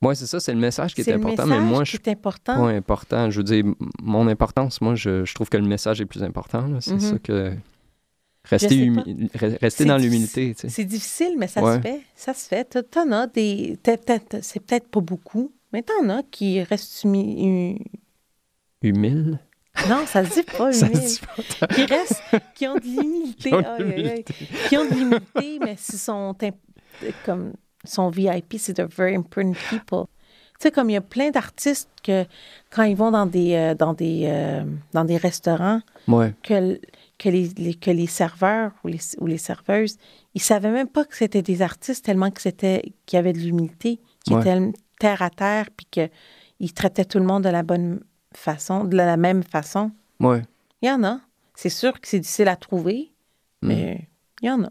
Oui, c'est ça, c'est le message qui est, important, le message mais moi, qui je important. important. Je veux dire, mon importance, moi, je, trouve que le message est plus important. C'est mm-hmm. ça que... Rester, Rester dans l'humilité. C'est difficile, mais ça se fait. Ça se fait. T'en as des... C'est peut-être pas beaucoup, mais t'en as qui restent humiles. Humiles? Non, ça se dit pas humile. qui restent... qui ont de l'humilité. qui ont de l'humilité, mais s'ils sont... Comme sont VIP, c'est des « very important people. Tu sais, comme il y a plein d'artistes que quand ils vont dans des, euh, dans des, euh, dans des restaurants, que, que, les, que les serveurs ou les, ou les serveuses, ils savaient même pas que c'était des artistes tellement que c'était qu'il y avait de l'humilité, qu'ils étaient terre à terre, puis qu'ils traitaient tout le monde de la bonne façon, de la même façon. Il y en a. C'est sûr que c'est difficile à trouver, mm. mais il y en a.